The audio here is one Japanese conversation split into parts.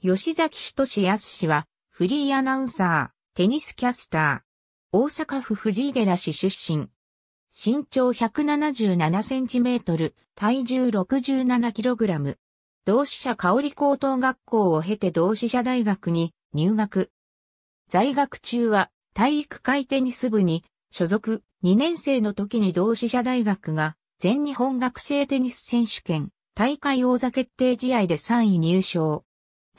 吉崎仁康氏は、フリーアナウンサー、テニスキャスター、大阪府藤井寺市出身。身長177センチメートル、体重67キログラム。同志社香織高等学校を経て同志社大学に入学。在学中は体育会テニス部に所属2年生の時に同志社大学が全日本学生テニス選手権大会王座決定試合で3位入賞。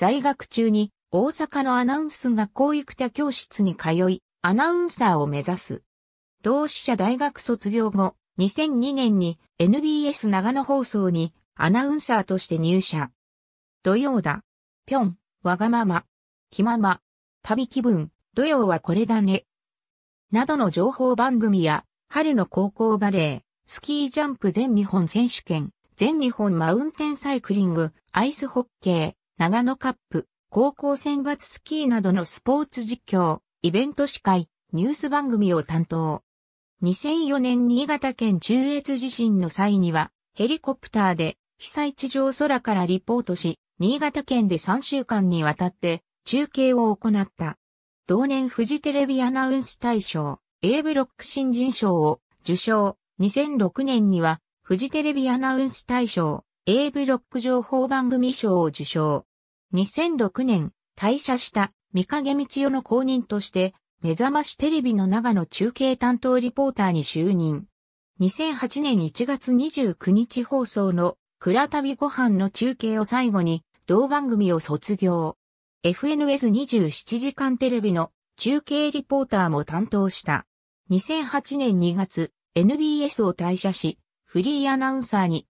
在学中に大阪のアナウンス学校くた教室に通い、アナウンサーを目指す。同志社大学卒業後、2002年に NBS 長野放送にアナウンサーとして入社。土曜だ。ぴょん、わがまま、気まま、旅気分、土曜はこれだね。などの情報番組や、春の高校バレー、スキージャンプ全日本選手権、全日本マウンテンサイクリング、アイスホッケー、長野カップ、高校選抜スキーなどのスポーツ実況、イベント司会、ニュース番組を担当。2004年新潟県中越地震の際には、ヘリコプターで被災地上空からリポートし、新潟県で3週間にわたって中継を行った。同年フジテレビアナウンス大賞 A ブロック新人賞を受賞。2006年にはフジテレビアナウンス大賞 A ブロック情報番組賞を受賞。2006年、退社した三影道代の後任として、目覚ましテレビの長野中継担当リポーターに就任。2008年1月29日放送の倉旅ご飯の中継を最後に同番組を卒業。FNS27 時間テレビの中継リポーターも担当した。2008年2月、NBS を退社し、フリーアナウンサーに、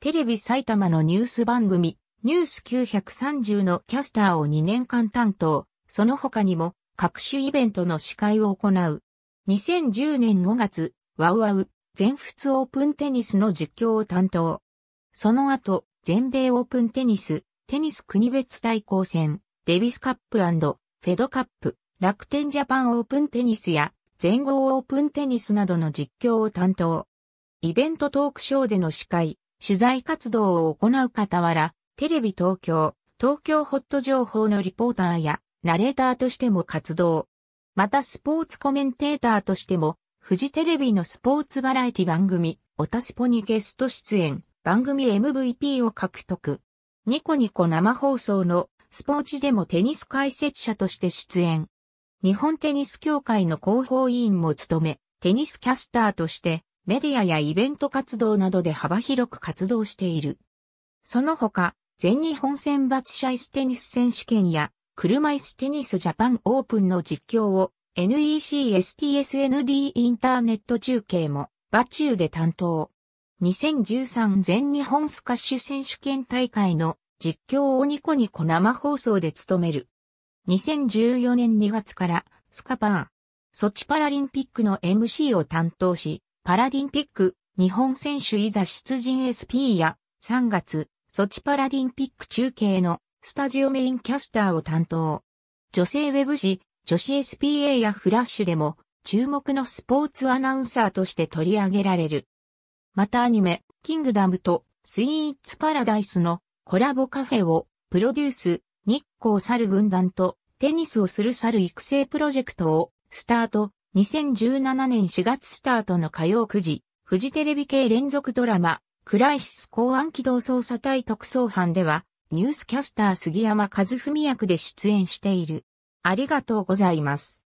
テレビ埼玉のニュース番組、ニュース930のキャスターを2年間担当、その他にも各種イベントの司会を行う。2010年5月、ワウワウ、全仏オープンテニスの実況を担当。その後、全米オープンテニス、テニス国別対抗戦、デビスカップフェドカップ、楽天ジャパンオープンテニスや全豪オープンテニスなどの実況を担当。イベントトークショーでの司会、取材活動を行う傍ら、テレビ東京、東京ホット情報のリポーターやナレーターとしても活動。またスポーツコメンテーターとしても、フジテレビのスポーツバラエティ番組、オタスポにゲスト出演、番組 MVP を獲得。ニコニコ生放送のスポーツでもテニス解説者として出演。日本テニス協会の広報委員も務め、テニスキャスターとしてメディアやイベント活動などで幅広く活動している。その他、全日本選抜車椅子テニス選手権や、車椅子テニスジャパンオープンの実況を NECSTSND インターネット中継もバチューで担当。2013全日本スカッシュ選手権大会の実況をニコニコ生放送で務める。2014年2月からスカパー、ソチパラリンピックの MC を担当し、パラリンピック日本選手いざ出陣 SP や3月ソチパラリンピック中継のスタジオメインキャスターを担当。女性ウェブ誌、女子 SPA やフラッシュでも注目のスポーツアナウンサーとして取り上げられる。またアニメ、キングダムとスイーツパラダイスのコラボカフェをプロデュース、日光猿軍団とテニスをする猿育成プロジェクトをスタート2017年4月スタートの火曜9時、フジテレビ系連続ドラマ、クライシス公安機動捜査隊特捜班では、ニュースキャスター杉山和文役で出演している。ありがとうございます。